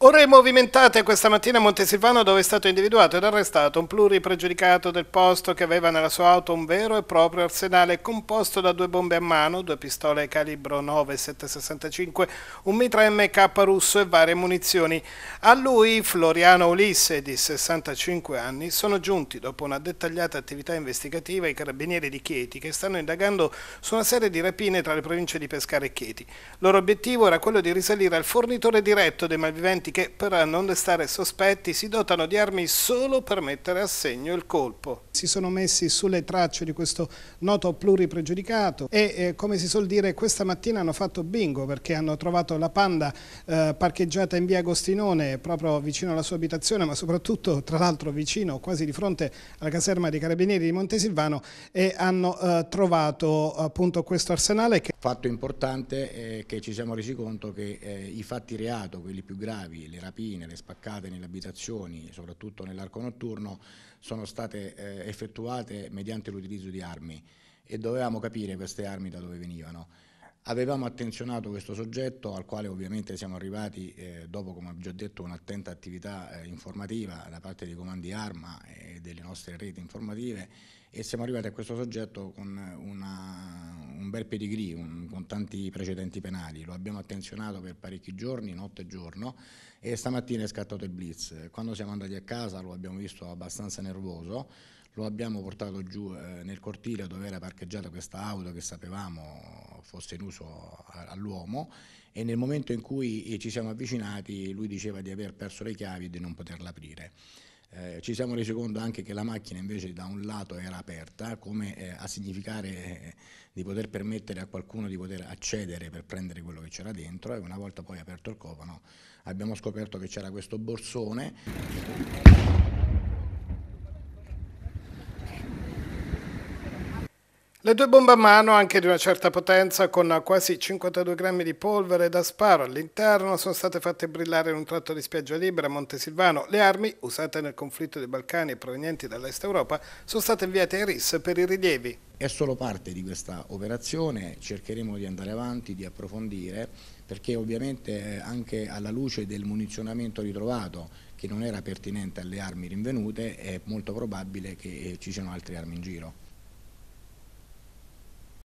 Ore movimentate questa mattina a Montesilvano dove è stato individuato ed arrestato un pluripregiudicato del posto che aveva nella sua auto un vero e proprio arsenale composto da due bombe a mano, due pistole calibro 9,765, un mitra MK russo e varie munizioni. A lui Floriano Ulisse di 65 anni sono giunti dopo una dettagliata attività investigativa i carabinieri di Chieti che stanno indagando su una serie di rapine tra le province di Pescara e Chieti. loro obiettivo era quello di risalire al fornitore diretto dei malviventi agenti che per non destare sospetti si dotano di armi solo per mettere a segno il colpo. Si sono messi sulle tracce di questo noto pluripregiudicato e eh, come si suol dire questa mattina hanno fatto bingo perché hanno trovato la panda eh, parcheggiata in via Agostinone proprio vicino alla sua abitazione ma soprattutto tra l'altro vicino quasi di fronte alla caserma dei carabinieri di Montesilvano e hanno eh, trovato appunto questo arsenale. Che... Fatto importante è che ci siamo resi conto che eh, i fatti reato, quelli più gravi, aggravi, le rapine, le spaccate nelle abitazioni, soprattutto nell'arco notturno, sono state eh, effettuate mediante l'utilizzo di armi e dovevamo capire queste armi da dove venivano. Avevamo attenzionato questo soggetto al quale ovviamente siamo arrivati eh, dopo, come ho già detto, un'attenta attività eh, informativa da parte dei comandi arma e delle nostre reti informative e siamo arrivati a questo soggetto con una, bel pedigree, un, con tanti precedenti penali, lo abbiamo attenzionato per parecchi giorni, notte e giorno, e stamattina è scattato il blitz. Quando siamo andati a casa lo abbiamo visto abbastanza nervoso, lo abbiamo portato giù eh, nel cortile dove era parcheggiata questa auto che sapevamo fosse in uso all'uomo e nel momento in cui ci siamo avvicinati lui diceva di aver perso le chiavi e di non poterla aprire. Eh, ci siamo resi conto anche che la macchina invece da un lato era aperta, come eh, a significare eh, di poter permettere a qualcuno di poter accedere per prendere quello che c'era dentro e una volta poi aperto il cofano abbiamo scoperto che c'era questo borsone. Le due bombe a mano, anche di una certa potenza, con quasi 52 grammi di polvere da sparo all'interno, sono state fatte brillare in un tratto di spiaggia libera a Montesilvano. Le armi, usate nel conflitto dei Balcani e provenienti dall'Est Europa, sono state inviate ai RIS per i rilievi. È solo parte di questa operazione, cercheremo di andare avanti, di approfondire, perché ovviamente eh, anche alla luce del munizionamento ritrovato, che non era pertinente alle armi rinvenute, è molto probabile che eh, ci siano altre armi in giro.